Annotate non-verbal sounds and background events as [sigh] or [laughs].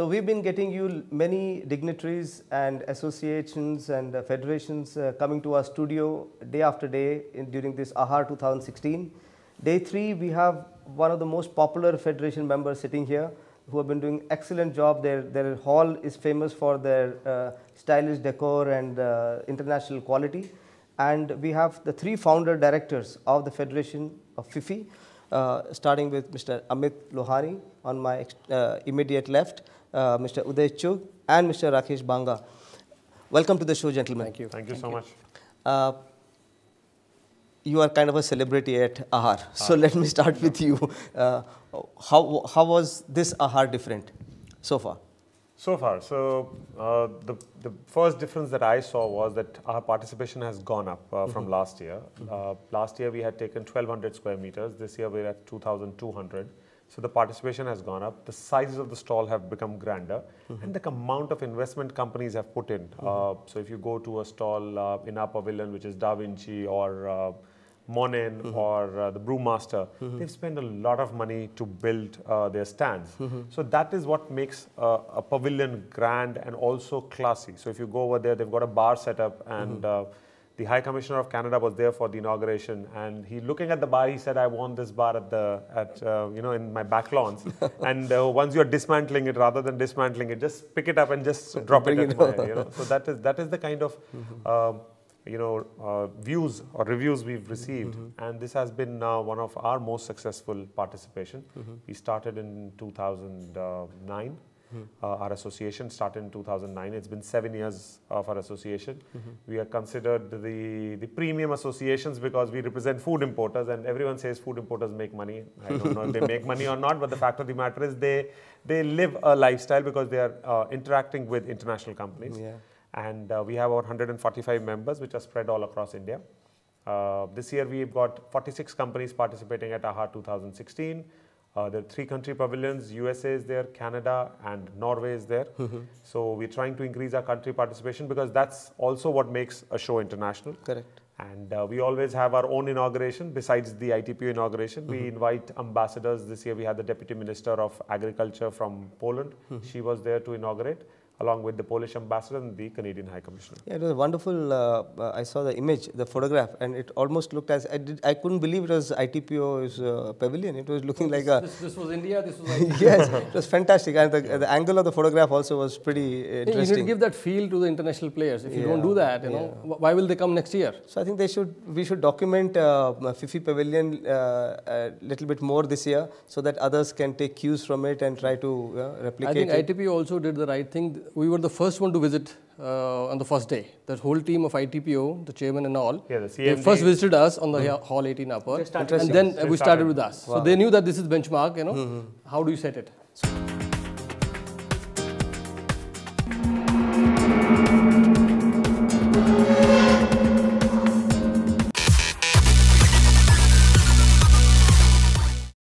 So we've been getting you many dignitaries and associations and uh, federations uh, coming to our studio day after day in, during this AHA 2016. Day three, we have one of the most popular federation members sitting here who have been doing excellent job. Their, their hall is famous for their uh, stylish decor and uh, international quality. And we have the three founder directors of the federation of FIFI uh, starting with Mr. Amit Lohari on my uh, immediate left, uh, Mr. Uday Chug and Mr. Rakesh Banga. Welcome to the show, gentlemen. Thank you. Thank you Thank so you. much you are kind of a celebrity at Ahar. Ah. So let me start with you. Uh, how, how was this Ahar different so far? So far, so uh, the, the first difference that I saw was that our participation has gone up uh, from mm -hmm. last year. Mm -hmm. uh, last year we had taken 1,200 square meters. This year we're at 2,200. So the participation has gone up. The sizes of the stall have become grander, mm -hmm. and the amount of investment companies have put in. Mm-hmm. Uh, so if you go to a stall uh, in our pavilion, which is Da Vinci or uh, Monin mm -hmm. or uh, the Brewmaster, mm -hmm. they've spent a lot of money to build uh, their stands. Mm -hmm. So that is what makes uh, a pavilion grand and also classy. So if you go over there, they've got a bar set up and mm-hmm. uh, the High Commissioner of Canada was there for the inauguration, and he looking at the bar, he said, "I want this bar at the at uh, you know in my back lawns." [laughs] and uh, once you're dismantling it, rather than dismantling it, just pick it up and just [laughs] drop it, in my, you know? So that is that is the kind of. Mm -hmm. uh, you know, uh, views or reviews we've received. Mm -hmm. And this has been uh, one of our most successful participation. Mm -hmm. We started in 2009. Mm -hmm. uh, our association started in 2009. It's been seven years of our association. Mm-hmm. We are considered the, the premium associations because we represent food importers and everyone says food importers make money. I don't know if they make money or not, but the fact of the matter is they, they live a lifestyle because they are uh, interacting with international companies. Yeah and uh, we have over 145 members which are spread all across India. Uh, this year we've got 46 companies participating at AHA 2016. Uh, there are three country pavilions, USA is there, Canada and Norway is there. Mm-hmm. So we're trying to increase our country participation because that's also what makes a show international. Correct. And uh, we always have our own inauguration besides the ITPU inauguration. Mm -hmm. We mm-hmm. invite ambassadors. This year we had the Deputy Minister of Agriculture from Poland. Mm -hmm. She was there to inaugurate along with the Polish ambassador and the Canadian High Commissioner. Yeah, it was wonderful. Uh, uh, I saw the image, the photograph, and it almost looked as I did. I couldn't believe it was ITPO's uh, pavilion. It was looking this, like a. This, this, was India. This was. [laughs] yes, it was fantastic, and the, the, angle of the photograph also was pretty interesting. You need to give that feel to the international players. If you yeah. don't do that, you yeah. know, why will they come next year? So I think they should. We should document uh, uh Fifi Pavilion uh, a little bit more this year, so that others can take cues from it and try to replicate. I think it. ITPO also did the right thing we were the first one to visit uh, on the first day. The whole team of ITPO, the chairman and all, yeah, the they first visited us on the mm -hmm. Hall 18 upper. And then we started. started, with us. Wow. So they knew that this is benchmark, you know, mm -hmm. how do you set it? So